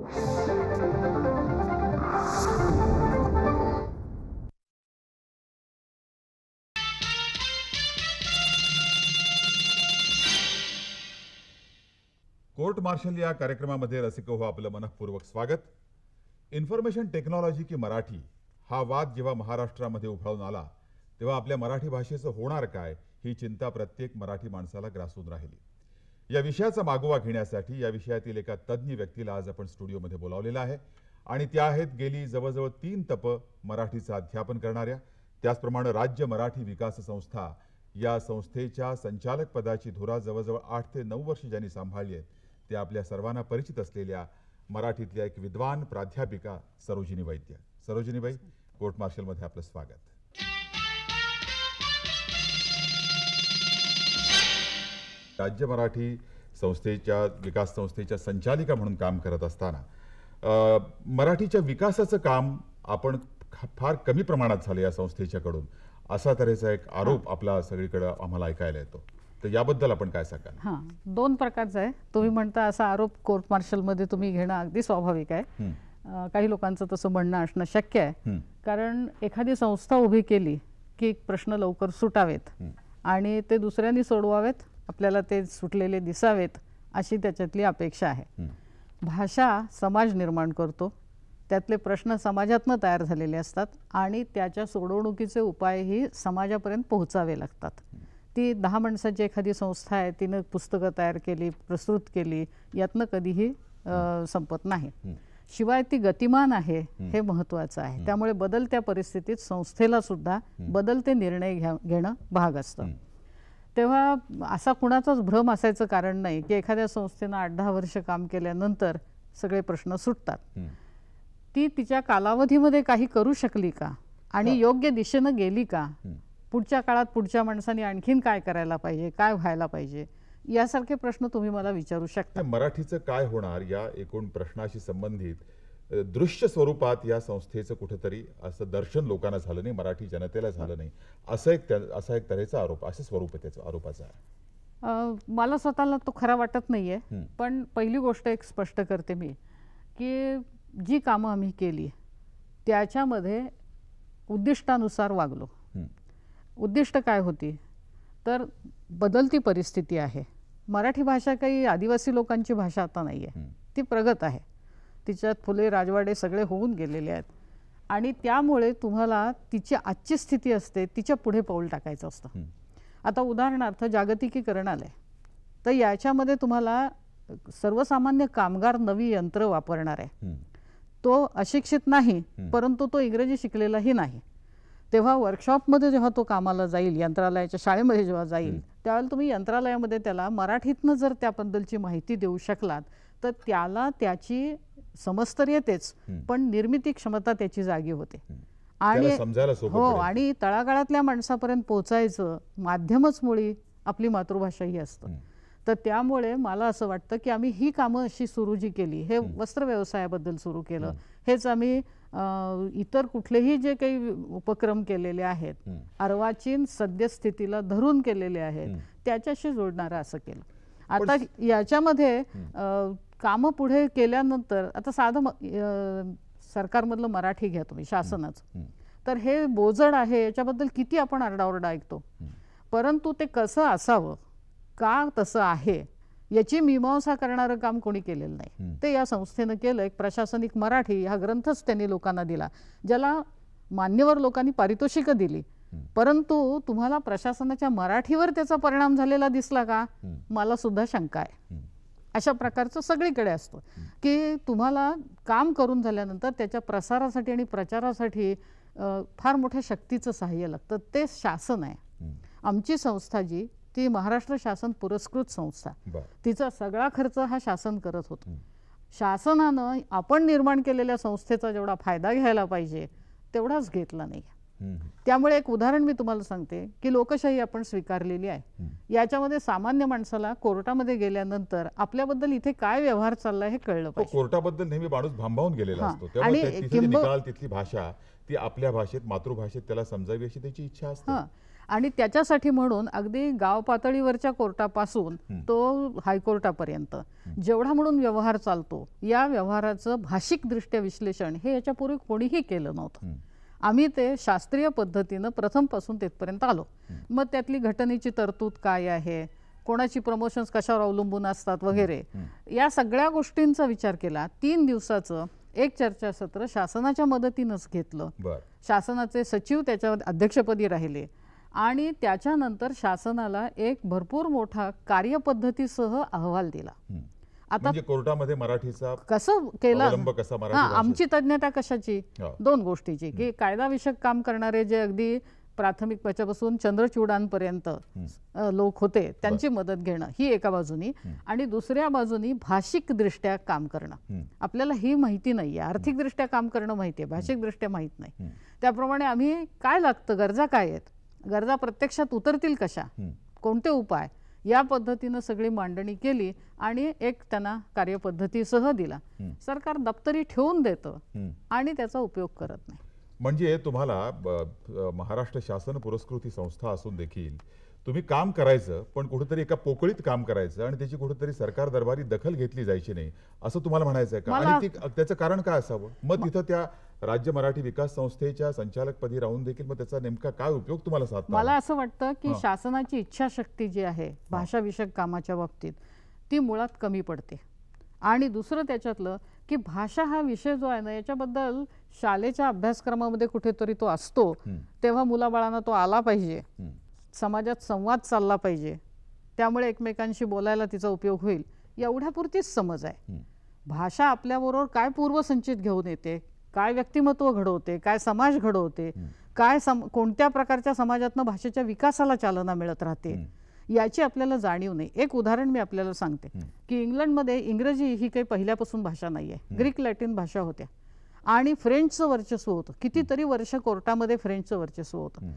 Court marshal या कार्यक्रमामध्ये रसिको हो आपलं मनपूर्वक स्वागत इन्फॉर्मेशन टेक्नॉलॉजी की मराठी हा वाद जेव्हा महाराष्ट्रामध्ये उभाळून आला तेव्हा आपल्या मराठी भाषेचं होणार काय ही चिंता प्रत्येक मराठी माणसाला ग्रासून राहिली या विषयाचा मागोवा घेण्यासाठी या विषयातील एका तज्ज्ञ व्यक्तीला आज आपण स्टुडिओमध्ये बोलावलेला आहे आणि त्या आहेत गेली जवळजवळ तीन तप मराठीचं अध्यापन करणाऱ्या त्याचप्रमाणे राज्य मराठी विकास संस्था या संस्थेच्या संचालक पदाची धुरा जवळजवळ आठ ते नऊ वर्ष ज्यांनी सांभाळली आहेत त्या आपल्या सर्वांना परिचित असलेल्या मराठीतल्या एक विद्वान प्राध्यापिका सरोजिनी वैद्य सरोजिनीबाई कोर्ट मार्शलमध्ये आपलं स्वागत राज्य मराठी संस्थेच्या विकास संस्थेच्या संचालिका म्हणून काम करत असताना मराठीच्या विकासाचं काम आपण फार कमी प्रमाणात झालं या संस्थेच्याकडून असा तऱ्हेचा एक आरोप आपला सगळीकडे आम्हाला ऐकायला येतो तर याबद्दल आपण काय सांगाल हां दोन प्रकारचा आहे तुम्ही म्हणता असा आरोप कोर्ट मार्शलमध्ये तुम्ही घेणं अगदी स्वाभाविक आहे काही लोकांचं तसं म्हणणं असणं शक्य आहे कारण एखादी संस्था उभी केली की प्रश्न लवकर सुटावेत आणि ते दुसऱ्यांनी सोडवावेत आपल्याला ते सुटलेले दिसावेत अशी त्याच्यातली अपेक्षा आहे भाषा समाज निर्माण करतो त्यातले प्रश्न समाजातनं तयार झालेले असतात आणि त्याच्या सोडवणुकीचे उपायही समाजापर्यंत पोहोचावे लागतात ती दहा माणसाची एखादी संस्था आहे तिनं पुस्तकं तयार केली प्रसृत केली यातनं कधीही संपत नाही शिवाय ती गतिमान आहे हे महत्वाचं आहे त्यामुळे बदलत्या परिस्थितीत संस्थेला सुद्धा बदलते निर्णय घ्या घेणं भाग असतं तेव्हा असा कुणाचाच भ्रम असायचं कारण नाही की एखाद्या संस्थेनं आठ दहा वर्ष काम केल्यानंतर सगळे प्रश्न सुटतात ती तिच्या कालावधीमध्ये काही करू शकली का आणि योग्य दिशेनं गेली का पुढच्या काळात पुढच्या माणसाने आणखीन काय करायला पाहिजे काय व्हायला पाहिजे यासारखे प्रश्न तुम्ही मला विचारू शकता मराठीचं काय होणार या एकूण प्रश्नाशी संबंधित दृश्य स्वरूपात या संस्थेचं कुठेतरी असं दर्शन लोकांना झालं नाही मराठी जनतेला झालं नाही असं एक असा एक तऱ्हेचा आरोप असं स्वरूप त्याचा आरोपाचा आहे मला स्वतःला तो खरा वाटत नाही आहे पण पहिली गोष्ट एक स्पष्ट करते मी की जी कामं आम्ही केली त्याच्यामध्ये उद्दिष्टानुसार वागलो उद्दिष्ट काय होती तर बदलती परिस्थिती आहे मराठी भाषा काही आदिवासी लोकांची भाषा आता नाही आहे ती प्रगत आहे तिच्यात फुले राजवाडे सगळे होऊन गेलेले आहेत आणि त्यामुळे तुम्हाला तिची आजची स्थिती असते तिच्या पुढे पाऊल टाकायचं असतं आता उदाहरणार्थ जागतिकीकरण आलं आहे तर याच्यामध्ये तुम्हाला सर्वसामान्य कामगार नवी यंत्र वापरणार आहे तो अशिक्षित नाही परंतु तो इंग्रजी शिकलेलाही नाही तेव्हा वर्कशॉपमध्ये जेव्हा तो कामाला जाईल यंत्रालयाच्या शाळेमध्ये जेव्हा जाईल त्यावेळेला तुम्ही यंत्रालयामध्ये त्याला मराठीतनं जर त्याबद्दलची माहिती देऊ शकलात तर त्याला त्याची समज तर येतेच पण निर्मिती क्षमता त्याची जागी होते आणि हो आणि तळागाळातल्या माणसापर्यंत पोहोचायचं माध्यमच मुळी आपली मातृभाषा ही असतं तर त्यामुळे मला असं वाटतं की आम्ही ही कामं अशी सुरू जी केली हे वस्त्र व्यवसायाबद्दल सुरू केलं हेच आम्ही इतर कुठलेही जे काही उपक्रम केलेले आहेत अर्वाचीन सद्यस्थितीला धरून केलेले आहेत त्याच्याशी जोडणारं असं केलं आता याच्यामध्ये कामं पुढे केल्यानंतर आता साध सरकारमधलं मराठी घ्या तुम्ही शासनच तर हे बोजड आहे याच्याबद्दल किती आपण आरडाओरडा ऐकतो परंतु ते कसं असावं का तसं आहे याची मीमांसा करणारं काम कोणी केलेलं नाही ते या संस्थेनं केलं एक प्रशासनिक मराठी हा ग्रंथच त्यांनी लोकांना दिला ज्याला मान्यवर लोकांनी पारितोषिक दिली परंतु तुम्हाला प्रशासनाच्या मराठीवर त्याचा परिणाम झालेला दिसला का मला सुद्धा शंका आहे अशा प्रकारचं सगळीकडे असतं की तुम्हाला काम करून झाल्यानंतर त्याच्या प्रसारासाठी आणि प्रचारासाठी फार मोठ्या शक्तीचं सहाय्य लागतं ते शासन आहे आमची संस्था जी ती महाराष्ट्र शासन पुरस्कृत संस्था तिचा सगळा खर्च हा शासन करत होतो शासनानं आपण निर्माण केलेल्या संस्थेचा जेवढा फायदा घ्यायला पाहिजे तेवढाच घेतला नाही त्यामुळे एक उदाहरण मी तुम्हाला सांगते की लोकशाही आपण स्वीकारलेली आहे याच्यामध्ये सामान्य माणसाला कोर्टामध्ये गेल्यानंतर आपल्याबद्दल इथे काय व्यवहार चालला हे कळलं पाहिजे कोर्टाबद्दल नेहमी माणूस भांबावून गेलेला असतो आणि तिथली भाषा ती आपल्या भाषेत मातृभाषेत त्याला समजावी अशी त्याची इच्छा असते आणि त्याच्यासाठी म्हणून अगदी गाव पातळीवरच्या कोर्टापासून तो हायकोर्टापर्यंत जेवढा म्हणून व्यवहार चालतो या व्यवहाराचं दृष्ट्या विश्लेषण हे याच्यापूर्वी कोणीही केलं नव्हतं आम्ही ते शास्त्रीय पद्धतीनं प्रथमपासून तिथपर्यंत आलो मग त्यातली घटनेची तरतूद काय आहे कोणाची प्रमोशन्स कशावर अवलंबून असतात वगैरे या सगळ्या गोष्टींचा विचार केला तीन दिवसाचं एक चर्चासत्र शासनाच्या मदतीनंच घेतलं शासनाचे सचिव त्याच्या अध्यक्षपदी राहिले आणि त्याच्यानंतर शासनाला एक भरपूर मोठा कार्यपद्धतीसह अहवाल दिला आता म्हणजे कोर्टामध्ये मराठीचा कसं केलं कसा आमची तज्ञता कशाची दोन गोष्टीची की कायदाविषयक काम करणारे जे अगदी प्राथमिक पचापासून चंद्रचूडांपर्यंत लोक होते त्यांची मदत घेणं ही एका बाजूनी आणि दुसऱ्या बाजूनी भाषिक दृष्ट्या काम करणं आपल्याला ही माहिती नाही आहे आर्थिकदृष्ट्या काम करणं माहिती आहे दृष्ट्या माहीत नाही त्याप्रमाणे आम्ही काय लागतं गरजा काय आहेत गरजा प्रत्यक्षात उतरतील कशा कोणते उपाय या पद्धतीनं सगळी मांडणी केली आणि एक त्यांना कार्यपद्धतीसह दिला सरकार दप्तरी ठेवून देतं आणि त्याचा उपयोग करत नाही म्हणजे तुम्हाला महाराष्ट्र शासन पुरस्कृती संस्था असून देखील तुम्ही काम करायचं पण कुठेतरी एका पोकळीत काम करायचं आणि त्याची कुठेतरी सरकार दरबारी दखल घेतली जायची नाही असं तुम्हाला म्हणायचं आहे का आणि त्याचं कारण काय असावं मग तिथं त्या राज्य मराठी विकास संस्थेच्या संचालकपदी राहून देखील मग त्याचा नेमका काय उपयोग तुम्हाला साधतो मला असं वाटतं की शासनाची इच्छाशक्ती जी आहे भाषाविषयक कामाच्या बाबतीत ती मुळात कमी पडते आणि दुसरं त्याच्यातलं की भाषा हा विषय जो आहे ना याच्याबद्दल शालेच्या अभ्यासक्रमामध्ये कुठेतरी तो असतो तेव्हा मुलाबाळांना तो आला पाहिजे समाजात संवाद चालला पाहिजे त्यामुळे एकमेकांशी बोलायला तिचा उपयोग होईल एवढ्यापुरतीच समज आहे भाषा आपल्याबरोबर काय पूर्वसंचित घेऊन येते काय व्यक्तिमत्व घडवते काय समाज घडवते काय सम कोणत्या प्रकारच्या समाजातनं भाषेच्या विकासाला चालना मिळत राहते याची आपल्याला जाणीव नाही एक उदाहरण मी आपल्याला सांगते की इंग्लंडमध्ये इंग्रजी ही काही पहिल्यापासून भाषा नाही आहे ग्रीक लॅटिन भाषा होत्या आणि फ्रेंचचं वर्चस्व होतं कितीतरी वर्ष कोर्टामध्ये फ्रेंचचं वर्चस्व होतं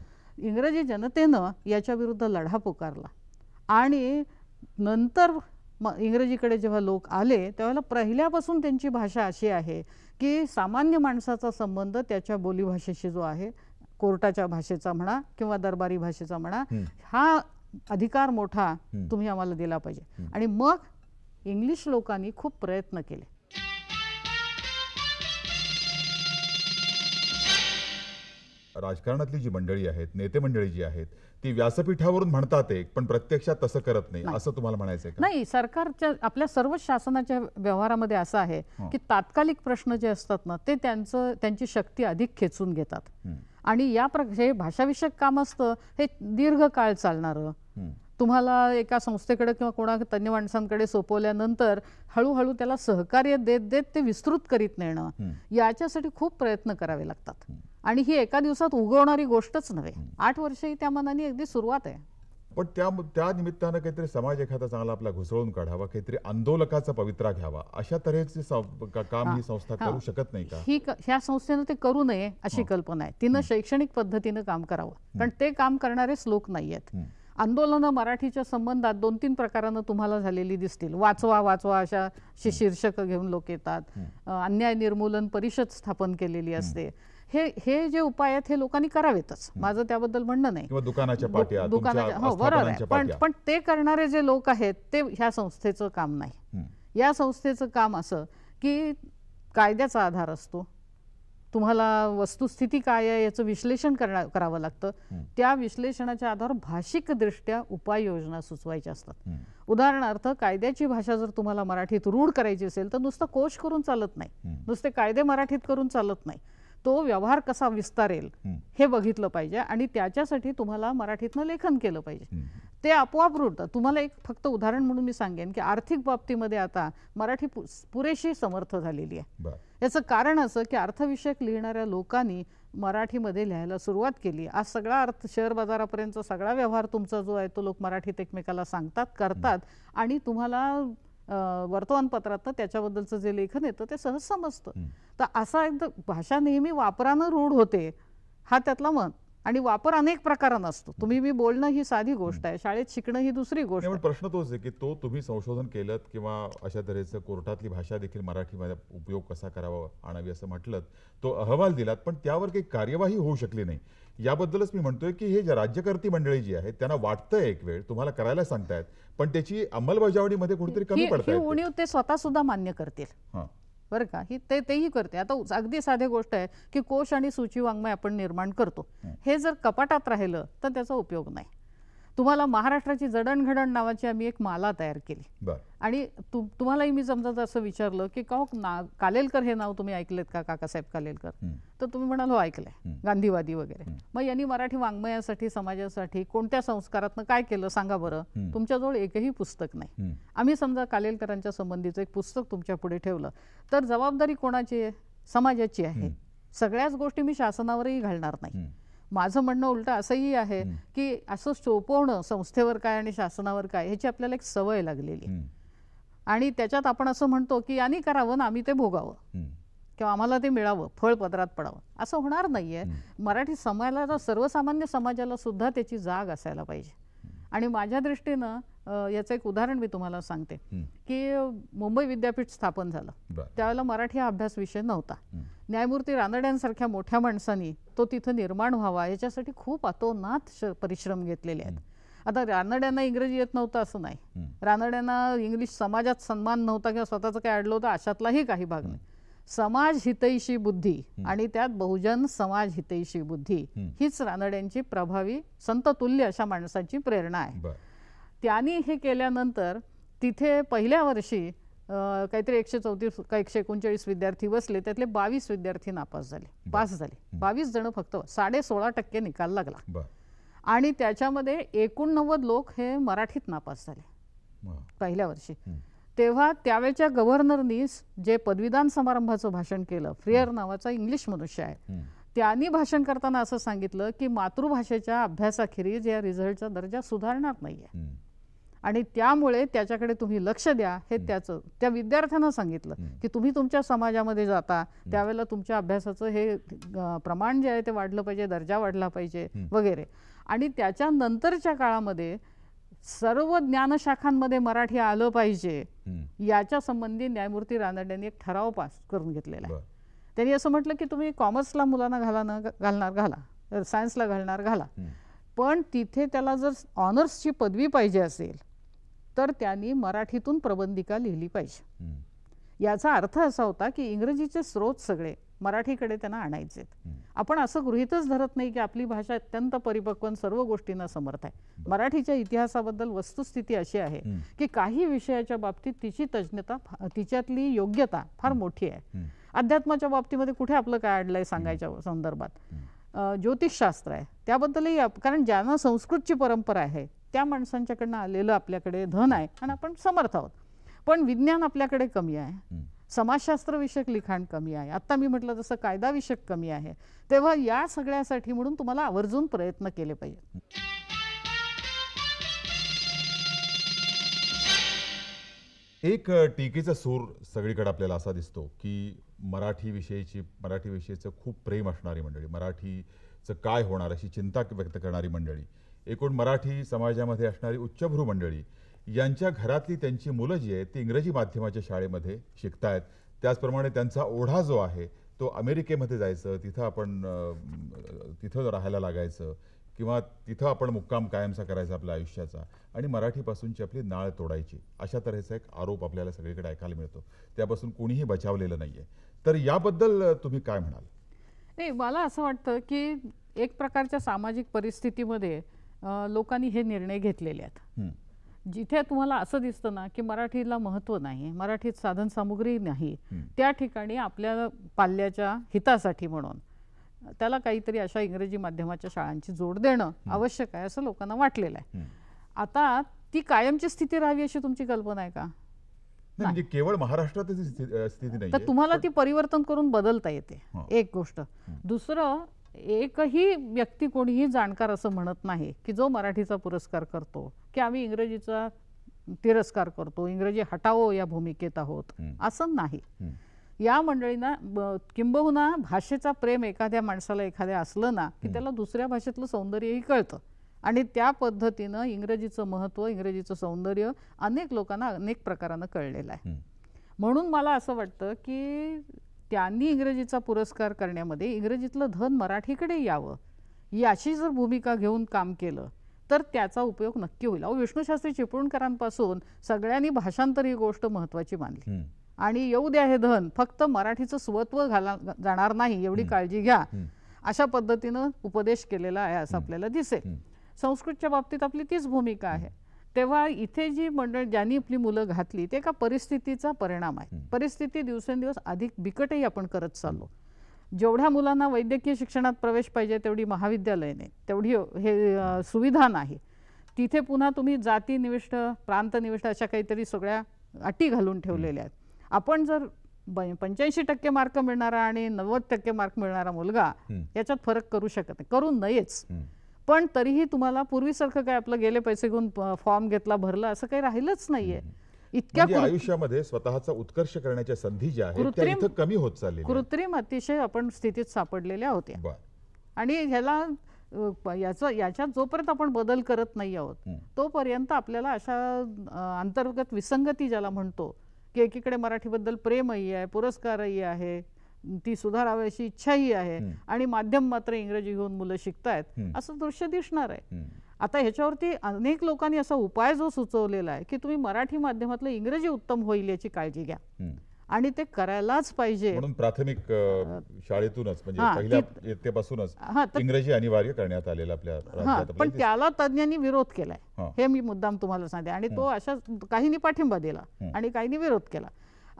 इंग्रजी जनतेनं याच्या विरुद्ध लढा पुकारला आणि नंतर म इंग्रजीकडे जेव्हा लोक आले तेव्हा पहिल्यापासून त्यांची भाषा अशी आहे की सामान्य माणसाचा संबंध त्याच्या बोलीभाषेशी जो आहे कोर्टाच्या भाषेचा म्हणा किंवा दरबारी भाषेचा म्हणा हा अधिकार मोठा तुम्ही आम्हाला दिला पाहिजे आणि मग इंग्लिश लोकांनी खूप प्रयत्न केले राजकारणातली जी मंडळी आहेत नेते मंडळी जी आहेत ती व्यासपीठावरून म्हणतात एक पण प्रत्यक्षात तसं करत नाही असं तुम्हाला म्हणायचं नाही सरकारच्या आपल्या सर्व शासनाच्या व्यवहारामध्ये असं आहे की तात्कालिक प्रश्न जे असतात ना ते त्यांचं त्यांची शक्ती अधिक खेचून घेतात आणि या प्रकारे भाषाविषयक काम असतं हे दीर्घकाळ चालणारं तुम्हाला एका संस्थेकडे किंवा कोणा तज्ञ माणसांकडे सोपवल्यानंतर हळूहळू त्याला सहकार्य देत देत ते विस्तृत करीत नेणं याच्यासाठी खूप प्रयत्न करावे लागतात आणि ही एका दिवसात उगवणारी गोष्टच नव्हे आठ वर्ष ही त्या मनाने अगदी सुरुवात आहे पण त्या त्या निमित्तानं काहीतरी समाज एखादा चांगला आपला घुसळून काढावा काहीतरी आंदोलकाचा पवित्रा घ्यावा अशा तऱ्हेचे काम ही संस्था करू शकत नाही का ही ह्या संस्थेनं ते करू नये अशी कल्पना आहे तिनं शैक्षणिक पद्धतीनं काम करावं कारण ते काम करणारेच लोक नाही आहेत आंदोलनं मराठीच्या संबंधात दोन तीन प्रकारानं तुम्हाला झालेली दिसतील वाचवा वाचवा अशा शीर्षक घेऊन लोक येतात अन्याय निर्मूलन परिषद स्थापन केलेली असते हे हे जे उपाय आहेत हे लोकांनी करावेतच माझं त्याबद्दल म्हणणं नाही दुकानाच्या दुकानाच्या हो बरोबर पण पण ते करणारे जे लोक आहेत ते ह्या संस्थेचं काम नाही या संस्थेचं काम असं की कायद्याचा आधार असतो तुम्हाला वस्तुस्थिती काय आहे याचं विश्लेषण करणं करावं लागतं त्या विश्लेषणाच्या आधार भाषिकदृष्ट्या उपाययोजना सुचवायच्या असतात उदाहरणार्थ कायद्याची भाषा जर तुम्हाला मराठीत रूढ करायची असेल तर नुसतं कोश करून चालत नाही नुसते कायदे मराठीत करून चालत नाही तो व्यवहार कसा विस्तारेल हे बघितलं पाहिजे आणि त्याच्यासाठी तुम्हाला मराठीतनं लेखन केलं पाहिजे ते आपोआप रुळतं तुम्हाला एक फक्त उदाहरण म्हणून मी सांगेन की आर्थिक बाबतीमध्ये आता मराठी पुरेशी समर्थ झालेली आहे याचं कारण असं की अर्थविषयक लिहिणाऱ्या लोकांनी मराठीमध्ये लिहायला सुरुवात केली आज सगळा अर्थ शेअर बाजारापर्यंत सगळा व्यवहार तुमचा जो आहे तो लोक मराठीत एकमेकाला सांगतात करतात आणि तुम्हाला वर्तमानपत्रातनं त्याच्याबद्दलचं जे लेखन येतं ते सहज समजतं तर असा एकदा भाषा नेहमी वापरानं रूढ होते हा त्यातला मत आणि वापर अनेक प्रकारान असतो तुम्ही मी बोलणं ही साधी गोष्ट आहे शाळेत शिकणं ही दुसरी गोष्ट प्रश्न तोच आहे की तो तुम्ही संशोधन केलं किंवा अशा तऱ्हेचं कोर्टातली भाषा देखील मराठीमध्ये उपयोग कसा करावा आणावी असं म्हटलं तो अहवाल दिलात पण त्यावर काही कार्यवाही होऊ शकली नाही याबद्दलच मी म्हणतोय की हे राज्यकर्ती मंडळी जी आहेत त्यांना वाटतं एक वेळ तुम्हाला करायला सांगतायत पण त्याची अंमलबजावणीमध्ये कुठेतरी कमी पडते उणीव ते स्वतः सुद्धा मान्य करतील बरं का ही ते तेही करते आता अगदी साधी गोष्ट आहे की कोश आणि सूची वाङ्मय आपण निर्माण करतो हे जर कपाटात राहिलं तर त्याचा उपयोग नाही तुम्हाला महाराष्ट्राची जडणघडण नावाची आम्ही एक माला तयार केली आणि तु तुम्हालाही मी समजा असं विचारलं की का हो, ना कालेलकर हे नाव तुम्ही ऐकलेत का काकासाहेब कालेलकर तर तुम्ही म्हणाल हो ऐकलंय गांधीवादी वगैरे मग यांनी मराठी वाङ्मयासाठी समाजासाठी कोणत्या संस्कारातनं काय केलं सांगा बरं तुमच्याजवळ एकही पुस्तक नाही आम्ही समजा कालेलकरांच्या संबंधीचं एक पुस्तक तुमच्या पुढे ठेवलं तर जबाबदारी कोणाची आहे समाजाची आहे सगळ्याच गोष्टी मी शासनावरही घालणार नाही माझं म्हणणं उलट असंही आहे की असं सोपवणं संस्थेवर काय आणि शासनावर काय ह्याची आपल्याला एक सवय लागलेली आहे आणि त्याच्यात आपण असं म्हणतो की याने करावं ना आम्ही ते भोगावं किंवा आम्हाला ते मिळावं फळ पदरात पडावं असं होणार नाही आहे मराठी समाजाला सर्वसामान्य समाजाला सुद्धा त्याची जाग असायला पाहिजे आणि माझ्या दृष्टीनं याचं एक उदाहरण मी तुम्हाला सांगते की मुंबई विद्यापीठ स्थापन झालं त्यावेळेला मराठी हा अभ्यास विषय नव्हता न्यायमूर्ती रानड्यांसारख्या मोठ्या माणसांनी तो तिथं निर्माण व्हावा याच्यासाठी खूप अतोनात परिश्रम घेतलेले आहेत आता रानड्यांना इंग्रजी येत नव्हतं असं नाही रानड्यांना इंग्लिश समाजात सन्मान नव्हता किंवा स्वतःचं काय अडलं होतं अशातलाही काही भाग नाही समाज हितैषी बुद्धी आणि त्यात बहुजन समाज हितैषी बुद्धी हीच रानड्यांची प्रभावी संततुल्य अशा माणसांची प्रेरणा आहे त्यांनी हे केल्यानंतर तिथे पहिल्या वर्षी काहीतरी एकशे चौतीस का एकशे एकोणचाळीस विद्यार्थी बसले त्यातले बावीस विद्यार्थी नापास झाले पास झाले बावीस जण फक्त साडे सोळा टक्के निकाल लागला आणि त्याच्यामध्ये एकोणनव्वद लोक हे मराठीत नापास झाले पहिल्या वर्षी तेव्हा त्यावेळेच्या गव्हर्नरनी जे पदवीदान समारंभाचं भाषण केलं फ्रियर नावाचा इंग्लिश मनुष्य आहे त्यांनी भाषण करताना असं सांगितलं की मातृभाषेच्या अभ्यासाखेरीज या रिझल्टचा दर्जा सुधारणार नाहीये आणि त्यामुळे त्याच्याकडे तुम्ही लक्ष द्या हे त्याचं त्या विद्यार्थ्यांना सांगितलं की तुम्ही तुमच्या समाजामध्ये जाता त्यावेळेला तुमच्या अभ्यासाचं हे प्रमाण जे आहे ते वाढलं पाहिजे दर्जा वाढला पाहिजे वगैरे आणि त्याच्यानंतरच्या काळामध्ये सर्व ज्ञानशाखांमध्ये मराठी आलं पाहिजे याच्या संबंधी न्यायमूर्ती रानड यांनी एक ठराव पास करून घेतलेला आहे त्यांनी असं म्हटलं की तुम्ही कॉमर्सला मुलांना घाला घालणार घाला सायन्सला घालणार घाला पण तिथे त्याला जर ऑनर्सची पदवी पाहिजे असेल तर त्यांनी मराठीतून प्रबंधिका लिहिली पाहिजे याचा अर्थ असा होता की इंग्रजीचे स्रोत सगळे मराठीकडे त्यांना आणायचे आपण असं गृहितच धरत नाही की आपली भाषा अत्यंत परिपक्वन सर्व गोष्टींना समर्थ आहे मराठीच्या इतिहासाबद्दल वस्तुस्थिती अशी आहे की काही विषयाच्या बाबतीत तिची तज्ज्ञता तिच्यातली योग्यता फार मोठी आहे अध्यात्माच्या बाबतीमध्ये कुठे आपलं काय अडलंय सांगायच्या संदर्भात ज्योतिषशास्त्र आहे त्याबद्दलही कारण ज्यांना संस्कृतची परंपरा आहे त्या माणसांच्याकडनं आलेलं आपल्याकडे धन आहे आणि आपण समर्थ आहोत पण विज्ञान आपल्याकडे कमी आहे समाजशास्त्रविषयक लिखाण कमी आहे आत्ता मी म्हटलं कायदा कायदाविषयक कमी आहे तेव्हा या सगळ्यासाठी म्हणून तुम्हाला आवर्जून प्रयत्न केले पाहिजे एक टीकेचा सूर सगळीकडे आपल्याला असा दिसतो की मराठी विषयीची मराठी विषयीचं खूप प्रेम असणारी मंडळी मराठीचं काय होणार अशी चिंता व्यक्त करणारी मंडळी एकूण मराठी समाजामध्ये असणारी उच्चभ्रू मंडळी यांच्या घरातली त्यांची मुलं जी आहेत ती इंग्रजी माध्यमाच्या शाळेमध्ये शिकत आहेत त्याचप्रमाणे त्यांचा ओढा जो आहे तो अमेरिकेमध्ये जायचं तिथं आपण तिथं राहायला लागायचं किंवा तिथं आपण मुक्काम कायमचा करायचा आपल्या आयुष्याचा आणि मराठीपासूनची आपली नाळ तोडायची अशा तऱ्हेचा एक आरोप आपल्याला सगळीकडे ऐकायला मिळतो त्यापासून कोणीही बचावलेलं नाही आहे तर याबद्दल तुम्ही काय म्हणाल नाही मला असं वाटतं की एक प्रकारच्या सामाजिक परिस्थितीमध्ये लोकांनी हे निर्णय घेतलेले आहेत जिथे तुम्हाला असं दिसतं ना की मराठीला महत्त्व नाही मराठीत साधन सामुग्री नाही त्या ठिकाणी आपल्या पाल्याच्या हितासाठी म्हणून त्याला काहीतरी अशा इंग्रजी माध्यमाच्या शाळांची जोड देणं आवश्यक आहे असं लोकांना वाटलेलं आहे आता ती कायमची स्थिती राहावी अशी तुमची कल्पना आहे का म्हणजे केवळ महाराष्ट्रात स्थिती तर तुम्हाला ती परिवर्तन करून बदलता येते एक गोष्ट दुसरं एकही व्यक्ती कोणीही जाणकार असं म्हणत नाही की जो मराठीचा पुरस्कार करतो की आम्ही इंग्रजीचा तिरस्कार करतो इंग्रजी हटावो या भूमिकेत आहोत असं नाही या मंडळींना किंबहुना भाषेचा प्रेम एखाद्या माणसाला एखाद्या असलं ना की त्याला दुसऱ्या भाषेतलं सौंदर्यही कळतं आणि त्या पद्धतीनं इंग्रजीचं महत्त्व इंग्रजीचं सौंदर्य अनेक लोकांना अनेक प्रकारानं कळलेलं आहे म्हणून मला असं वाटतं की त्यांनी इंग्रजीचा पुरस्कार करण्यामध्ये इंग्रजीतलं धन मराठीकडे यावं ही अशी जर भूमिका घेऊन काम केलं तर त्याचा उपयोग नक्की होईल अहो विष्णूशास्त्री चिपळूणकरांपासून सगळ्यांनी भाषांतर ही गोष्ट महत्वाची मानली आणि येऊ द्या हे धन फक्त मराठीचं स्वत्व घाला जाणार नाही एवढी काळजी घ्या अशा पद्धतीनं उपदेश केलेला आहे असं आपल्याला दिसेल संस्कृतच्या बाबतीत आपली तीच भूमिका आहे तेव्हा इथे जी मंडळ ज्यांनी आपली मुलं घातली ते एका परिस्थितीचा परिणाम आहे परिस्थिती दिवसेंदिवस अधिक बिकटही आपण करत चाललो जेवढ्या मुलांना वैद्यकीय शिक्षणात प्रवेश पाहिजे तेवढी महाविद्यालय नाही तेवढी हे सुविधा नाही तिथे पुन्हा तुम्ही जाती प्रांत प्रांतनिविष्ट अशा काहीतरी सगळ्या अटी घालून ठेवलेल्या आहेत आपण जर पंच्याऐंशी टक्के मार्क मिळणारा आणि नव्वद टक्के मार्क मिळणारा मुलगा याच्यात फरक करू शकत नाही करू नयेच पण तरीही तुम्हाला पूर्वीसारखं काय आपलं गेले पैसे घेऊन फॉर्म घेतला भरला असं काही राहिलंच नाहीये इतक्या म्हणजे आयुष्यामध्ये स्वतःचा उत्कर्ष करण्याच्या संधी ज्या आहेत कमी होत चालली कृत्रिम अतिशय आपण स्थितीत सापडलेल्या होत्या आणि ह्याला याचा याच्यात जोपर्यंत आपण बदल करत नाही आहोत तोपर्यंत आपल्याला अशा अंतर्गत विसंगती ज्याला म्हणतो की एकीकडे मराठीबद्दल प्रेमही आहे पुरस्कारही आहे ती सुधारावयाची इच्छाही आहे आणि माध्यम मात्र इंग्रजी घेऊन मुलं शिकतायत असं दृश्य दिसणार आहे आता ह्याच्यावरती अनेक लोकांनी असा उपाय जो सुचवलेला आहे की तुम्ही मराठी माध्यमातलं इंग्रजी उत्तम होईल याची काळजी घ्या आणि ते करायलाच पाहिजे म्हणून प्राथमिक शाळेतूनच म्हणजे पहिल्या इंग्रजी अनिवार्य करण्यात आलेला आपल्या पण म्हणजे त्याला तज्ज्ञांनी विरोध केलाय हे मी मुद्दाम तुम्हाला सांगते आणि तो अशा काहींनी पाठिंबा दिला आणि काहींनी विरोध केला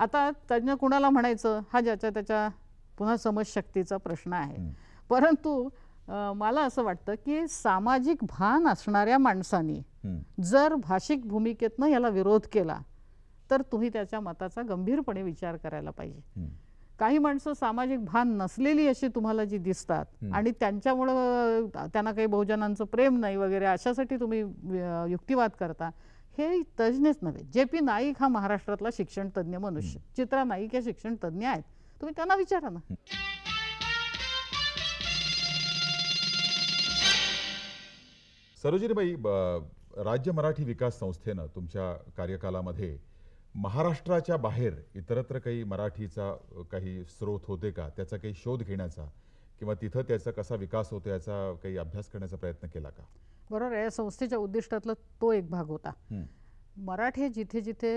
आता तज्ज्ञ कुणाला म्हणायचं हा ज्याच्या त्याच्या पुन्हा समजशक्तीचा प्रश्न आहे परंतु मला असं वाटतं की सामाजिक भान असणाऱ्या माणसांनी जर भाषिक भूमिकेतनं याला विरोध केला तर तुम्ही त्याच्या मताचा गंभीरपणे विचार करायला पाहिजे काही माणसं सामाजिक भान नसलेली अशी तुम्हाला जी दिसतात आणि त्यांच्यामुळं त्यांना काही बहुजनांचं प्रेम नाही वगैरे अशासाठी तुम्ही युक्तिवाद करता हे तज्ज्ञच नव्हे जे पी नाईक हा महाराष्ट्रातला शिक्षण तज्ज्ञ मनुष्य चित्रा नाईक या शिक्षण तज्ज्ञ आहेत तुम्ही त्यांना विचारा ना सरोजिनीबाई राज्य मराठी विकास संस्थेनं तुमच्या कार्यकालामध्ये महाराष्ट्राच्या बाहेर इतरत्र काही मराठीचा काही स्रोत होते का त्याचा काही शोध घेण्याचा किंवा तिथं त्याचा कसा विकास होतो याचा काही अभ्यास करण्याचा प्रयत्न केला का बरोबर या संस्थेच्या उद्दिष्टातला तो एक भाग होता मराठी जिथे जिथे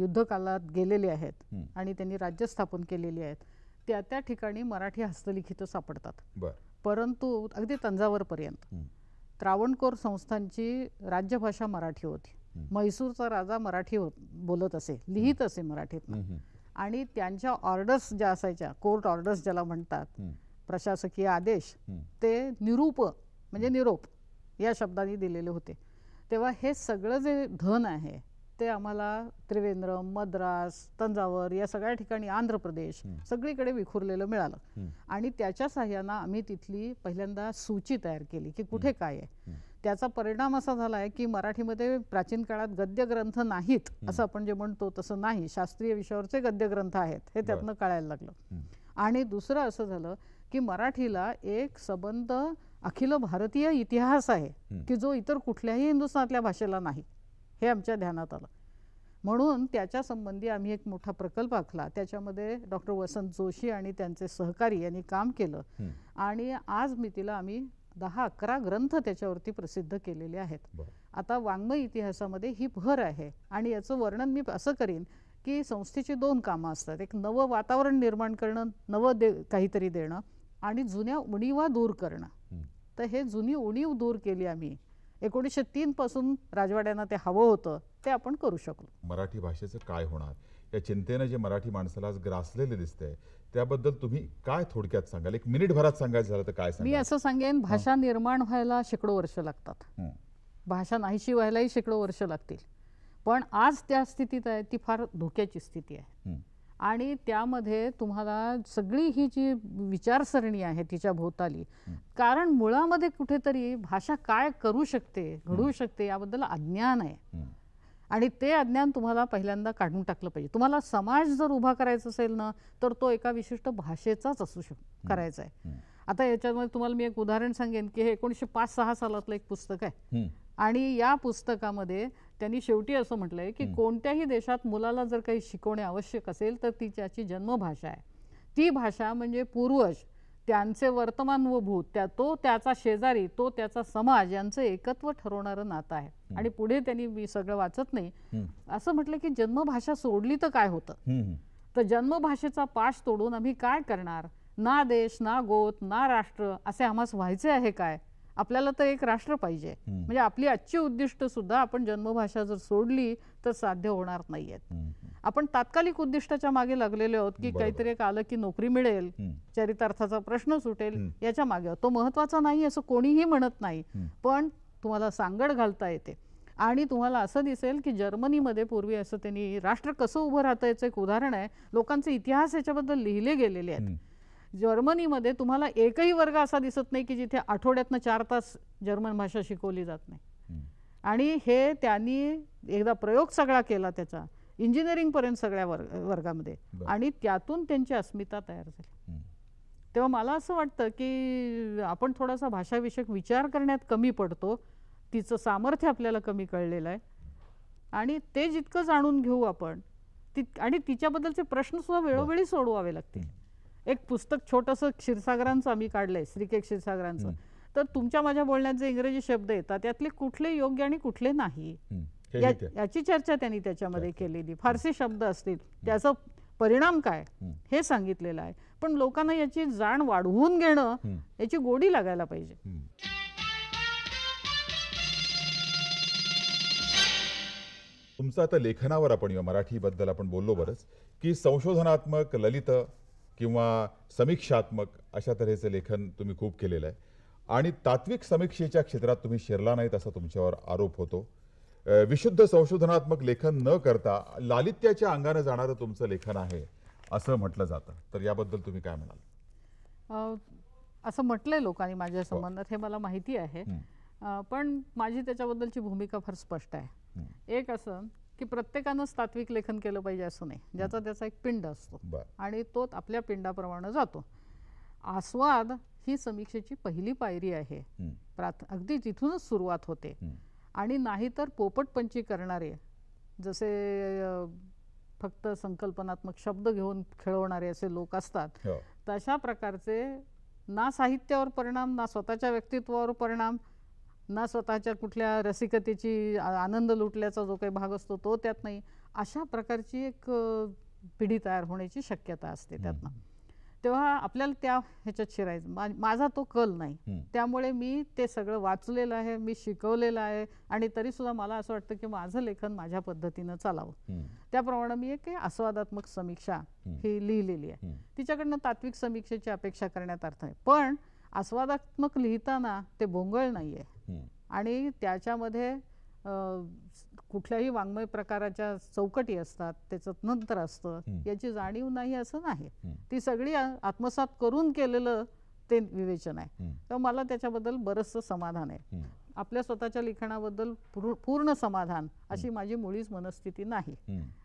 युद्धकालात गेलेले आहेत आणि त्यांनी राज्य स्थापन केलेली आहेत त्या त्या ठिकाणी मराठी हस्तलिखित सापडतात परंतु अगदी तंजावरपर्यंत त्रावणकोर संस्थांची राज्यभाषा मराठी होती म्हैसूरचा राजा मराठी होत बोलत असे लिहित असे मराठीत आणि त्यांच्या ऑर्डर्स ज्या असायच्या कोर्ट ऑर्डर्स ज्याला म्हणतात प्रशासकीय आदेश ते निरूप म्हणजे निरोप या शब्दांनी दिलेले होते तेव्हा हे सगळं जे धन आहे ते आम्हाला त्रिवेंद्रम मद्रास तंजावर या सगळ्या ठिकाणी आंध्र प्रदेश सगळीकडे विखुरलेलं मिळालं आणि त्याच्या साह्यानं आम्ही तिथली पहिल्यांदा सूची तयार केली की कुठे काय आहे त्याचा परिणाम असा झाला आहे की मराठीमध्ये प्राचीन काळात गद्य ग्रंथ नाहीत असं आपण जे म्हणतो तसं नाही शास्त्रीय विषयावरचे गद्य ग्रंथ आहेत हे त्यातनं कळायला लागलं आणि दुसरं असं झालं की मराठीला एक सबंध अखिल भारतीय इतिहास आहे की जो इतर कुठल्याही हिंदुस्थानातल्या भाषेला नाही हे आमच्या ध्यानात आलं म्हणून त्याच्या संबंधी आम्ही एक मोठा प्रकल्प आखला त्याच्यामध्ये डॉक्टर वसंत जोशी आणि त्यांचे सहकारी यांनी काम केलं आणि आज मी तिला आम्ही दहा अकरा ग्रंथ त्याच्यावरती प्रसिद्ध केलेले आहेत आता वाङ्मय इतिहासामध्ये ही भर आहे आणि याचं वर्णन मी असं करीन की संस्थेची दोन कामं असतात एक नवं वातावरण निर्माण करणं नवं दे काहीतरी देणं आणि जुन्या उणीवा दूर करणं तर हे जुनी उणीव दूर केली आम्ही एकोणीसशे तीनपासून राजवाड्यांना ते हवं होतं ते आपण करू शकलो मराठी भाषेचं काय होणार या चिंतेनं जे मराठी माणसाला आज ग्रासलेले दिसतंय त्याबद्दल तुम्ही काय थोडक्यात सांगाल एक मिनिट भरात सांगायचं झालं तर काय मी असं सांगेन भाषा निर्माण व्हायला शेकडो वर्ष लागतात भाषा नाहीशी व्हायलाही शेकडो वर्ष लागतील पण आज त्या स्थितीत आहे ती फार धोक्याची स्थिती आहे आणि त्यामध्ये तुम्हाला सगळी ही जी विचारसरणी आहे तिच्या भोवताली कारण मुळामध्ये कुठेतरी भाषा काय करू शकते घडू शकते याबद्दल अज्ञान आहे आणि ते अज्ञान तुम्हाला पहिल्यांदा काढून टाकलं पाहिजे तुम्हाला समाज जर उभा करायचा असेल ना तर तो एका विशिष्ट भाषेचाच असू शक करायचा आहे आता याच्यामध्ये तुम्हाला मी एक उदाहरण सांगेन की हे एकोणीसशे पाच सहा सालातलं एक पुस्तक आहे आणि या पुस्तकामध्ये त्यांनी शेवटी असं म्हटलंय की कोणत्याही देशात मुलाला जर काही शिकवणे आवश्यक असेल तर ती त्याची जन्मभाषा आहे ती भाषा म्हणजे पूर्वज त्यांचे वर्तमान व भूत त्या तो त्याचा शेजारी तो त्याचा समाज यांचं एकत्व ठरवणारं नातं आहे आणि पुढे त्यांनी मी सगळं वाचत नाही असं म्हटलं की जन्मभाषा सोडली तर काय होतं तर जन्मभाषेचा पाश तोडून आम्ही काय करणार ना देश ना गोत ना राष्ट्र असे आम्हाला व्हायचे आहे काय आपल्याला तर एक राष्ट्र पाहिजे म्हणजे आपली आजची उद्दिष्ट सुद्धा आपण जन्मभाषा जर सोडली तर साध्य होणार नाहीयेत आपण तात्कालिक उद्दिष्टाच्या मागे लागलेले आहोत की काहीतरी एक आलं की नोकरी मिळेल चरितार्थाचा प्रश्न सुटेल याच्या मागे तो महत्वाचा नाही असं कोणीही म्हणत नाही पण तुम्हाला सांगड घालता येते आणि तुम्हाला असं दिसेल की जर्मनीमध्ये पूर्वी असं त्यांनी राष्ट्र कसं उभं राहतं याचं एक उदाहरण आहे लोकांचे इतिहास याच्याबद्दल लिहिले गेलेले आहेत जर्मनीमध्ये तुम्हाला एकही वर्ग असा दिसत नाही की जिथे आठवड्यातनं चार तास जर्मन भाषा शिकवली जात नाही आणि हे त्यांनी एकदा प्रयोग सगळा केला त्याचा इंजिनिअरिंगपर्यंत सगळ्या वर्ग वर्गामध्ये आणि त्यातून त्यांची अस्मिता तयार झाली तेव्हा मला असं वाटतं की आपण थोडासा भाषाविषयक विचार करण्यात कमी पडतो तिचं सामर्थ्य आपल्याला कमी कळलेलं आहे आणि ते जितकं जाणून घेऊ आपण ती आणि तिच्याबद्दलचे प्रश्नसुद्धा वेळोवेळी सोडवावे लागतील एक पुस्तक छोटंसं क्षीरसागरांचं आम्ही काढलंय श्री श्रीके क्षीरसागरांचं तर तुमच्या माझ्या बोलण्यात जे इंग्रजी शब्द येतात त्यातले कुठले योग्य आणि कुठले नाही याची चर्चा त्यांनी त्याच्यामध्ये केलेली फारसे शब्द असतील त्याचा परिणाम काय हे सांगितलेलं आहे पण लोकांना याची जाण वाढवून घेणं याची गोडी लागायला पाहिजे तुमचं आता लेखनावर आपण मराठी बद्दल आपण बोललो बरच की संशोधनात्मक ललित किंवा समीक्षात्मक अशा तऱ्हेचं लेखन तुम्ही खूप केलेलं आहे आणि तात्विक समीक्षेच्या क्षेत्रात तुम्ही शिरला नाहीत असा तुमच्यावर आरोप होतो विशुद्ध संशोधनात्मक लेखन न करता लालित्याच्या अंगाने जाणारं तुमचं लेखन आहे असं म्हटलं जातं तर याबद्दल तुम्ही काय म्हणाल असं म्हटलंय लोकांनी माझ्या हो. संबंधात हे मला माहिती आहे पण माझी त्याच्याबद्दलची भूमिका फार स्पष्ट आहे एक असं की प्रत्येकानं तात्विक लेखन केलं पाहिजे असं नाही ज्याचा त्याचा एक पिंड असतो आणि तो आपल्या पिंडाप्रमाणे जातो आस्वाद ही समीक्षेची पहिली पायरी आहे प्राथ अगदी तिथूनच सुरुवात होते आणि नाहीतर पोपटपंची करणारे जसे फक्त संकल्पनात्मक शब्द घेऊन खेळवणारे असे लोक असतात हो. तशा प्रकारचे ना साहित्यावर परिणाम ना स्वतःच्या व्यक्तित्वावर परिणाम ना स्वतःच्या कुठल्या रसिकतेची आनंद लुटल्याचा जो काही भाग असतो तो त्यात नाही अशा प्रकारची एक पिढी तयार होण्याची शक्यता असते त्यातनं तेव्हा आपल्याला त्या ह्याच्यात शिरायचं माझा तो कल नाही त्यामुळे मी ते सगळं वाचलेलं आहे मी शिकवलेलं आहे आणि तरी सुद्धा मला असं वाटतं की माझं लेखन माझ्या पद्धतीनं चालावं त्याप्रमाणे मी एक आस्वादात्मक समीक्षा ही लिहिलेली आहे तिच्याकडनं तात्विक समीक्षेची अपेक्षा करण्यात अर्थ आहे पण आस्वादात्मक लिहिताना ते भोंगळ नाहीये आणि त्याच्यामध्ये कुठल्याही वाङ्मय प्रकाराच्या चौकटी असतात त्याचं नंतर असतं याची जाणीव नाही असं नाही ती सगळी आत्मसात करून केलेलं ते विवेचन आहे तर मला त्याच्याबद्दल बरंचसं समाधान आहे आपल्या स्वतःच्या लिखाणाबद्दल पूर्ण समाधान अशी माझी मुळीच मनस्थिती नाही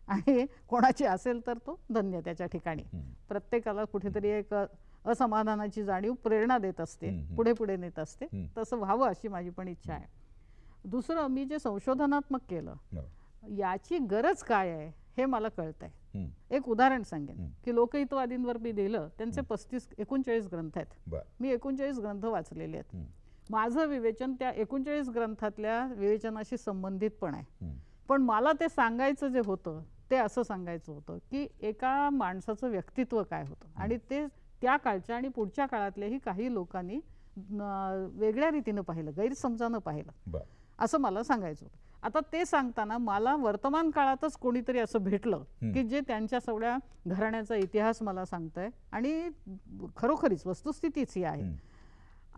आणि कोणाची असेल तर तो धन्य त्याच्या ठिकाणी प्रत्येकाला कुठेतरी एक असमाधानाची जाणीव प्रेरणा देत असते पुढे पुढे नेत असते तसं व्हावं अशी माझी पण इच्छा आहे दुसरं मी जे संशोधनात्मक केलं हो. याची गरज काय आहे हे मला कळत आहे एक उदाहरण सांगेन की लोकहितवादींवर मी दिलं त्यांचे पस्तीस एकोणचाळीस ग्रंथ आहेत मी एकोणचाळीस ग्रंथ वाचलेले आहेत माझं विवेचन त्या एकोणचाळीस ग्रंथातल्या विवेचनाशी संबंधित पण आहे पण मला ते सांगायचं जे होतं ते असं सांगायचं होतं की एका माणसाचं व्यक्तित्व काय होतं आणि ते त्या काळच्या आणि पुढच्या काळातल्याही काही लोकांनी वेगळ्या रीतीनं पाहिलं गैरसमजानं पाहिलं असं मला सांगायचं आता ते सांगताना मला वर्तमान काळातच कोणीतरी असं भेटलं की जे त्यांच्या सगळ्या घराण्याचा इतिहास मला सांगतंय आणि खरोखरीच वस्तुस्थितीच ही आहे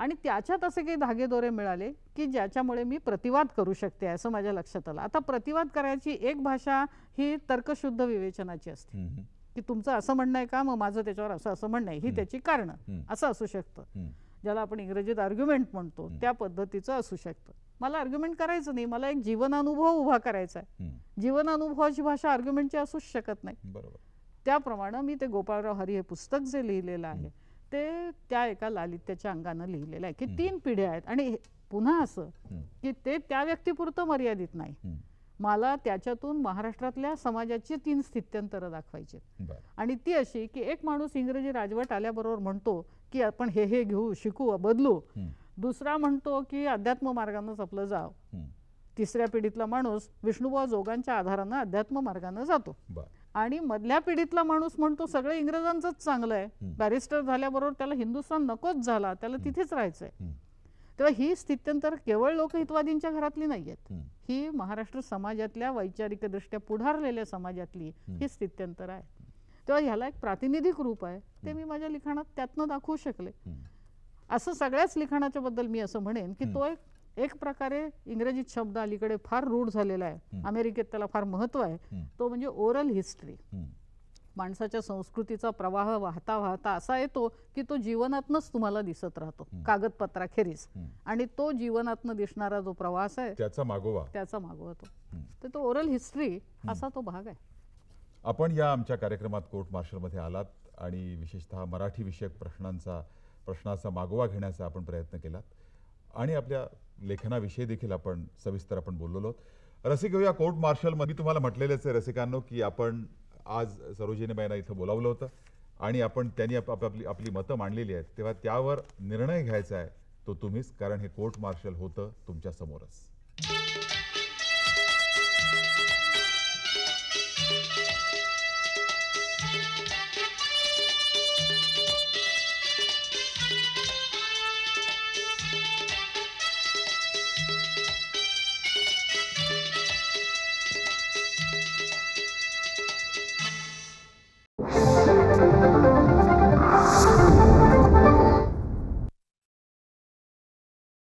आणि त्याच्यात असे काही धागेदोरे मिळाले की ज्याच्यामुळे मी प्रतिवाद करू शकते असं माझ्या लक्षात आलं आता प्रतिवाद करायची एक भाषा ही तर्कशुद्ध विवेचनाची असते की तुमचं असं म्हणणं आहे का मग माझं त्याच्यावर असं असं म्हणणं आहे ही त्याची कारणं असं असू शकतं ज्याला आपण इंग्रजीत आर्ग्युमेंट म्हणतो त्या पद्धतीचं असू शकतं मला आर्ग्युमेंट करायचं नाही मला एक जीवनानुभव उभा करायचा आहे जीवनानुभवाची भाषा आर्ग्युमेंटची असूच शकत नाही त्याप्रमाणे मी ते गोपाळराव हरी हे पुस्तक जे लिहिलेलं आहे ते त्या एका लालित्याच्या अंगानं लिहिलेलं आहे की तीन पिढ्या आहेत आणि पुन्हा असं की ते त्या व्यक्तीपुरतं मर्यादित नाही मला त्याच्यातून महाराष्ट्रातल्या समाजाची तीन स्थित्यंतर दाखवायचे आणि ती अशी की एक माणूस इंग्रजी राजवट आल्याबरोबर म्हणतो की आपण हे हे घेऊ शिकू बदलू दुसरा म्हणतो की अध्यात्म मार्गानं आपलं जाव तिसऱ्या पिढीतला माणूस विष्णुबा जोगांच्या आधारानं अध्यात्म मार्गानं जातो आणि मधल्या पिढीतला माणूस म्हणतो सगळं इंग्रजांचंच चांगलं आहे बॅरिस्टर झाल्याबरोबर त्याला हिंदुस्थान नकोच झाला त्याला तिथेच राहायचंय तेव्हा ही स्थित्यंतर केवळ लोकहितवादींच्या घरातली नाही आहेत ही महाराष्ट्र समाजातल्या वैचारिकदृष्ट्या पुढारलेल्या समाजातली ही स्थित्यंतर आहे तेव्हा ह्याला एक प्रातिनिधिक रूप आहे ते मी माझ्या लिखाणात त्यातनं दाखवू शकले असं सगळ्याच लिखाणाच्या बद्दल मी असं म्हणेन की तो एक एक प्रकारे इंग्रजीत शब्द अलीकडे फार रूढ झालेला आहे अमेरिकेत त्याला फार महत्व आहे तो म्हणजे ओरल हिस्ट्री माणसाच्या संस्कृतीचा प्रवाह वाहता वाहता असा येतो की तो जीवनातनच तुम्हाला दिसत राहतो कागदपत्राखेरीज आणि तो जीवनातन दिसणारा जो प्रवास आहे त्याचा मागोवा त्याचा मागोवा तो तर तो ओरल हिस्ट्री असा तो भाग आहे आपण या आमच्या कार्यक्रमात कोर्ट मार्शलमध्ये आलात आणि विशेषतः मराठी विषयक प्रश्नांचा प्रश्नाचा मागोवा घेण्याचा आपण प्रयत्न केला आणि आपल्या लेखनाविषयी देखील आपण सविस्तर आपण बोललो आहोत रसिक हो, या कोर्ट मार्शलमध्ये तुम्हाला म्हटलेलेच आहे रसिकांनो की आपण आज सरोजिनी इथं बोलावलं होतं आणि आपण त्यांनी आपली आपली मतं मांडलेली आहेत तेव्हा त्यावर निर्णय घ्यायचा आहे तो तुम्हीच कारण हे कोर्ट मार्शल होतं तुमच्यासमोरच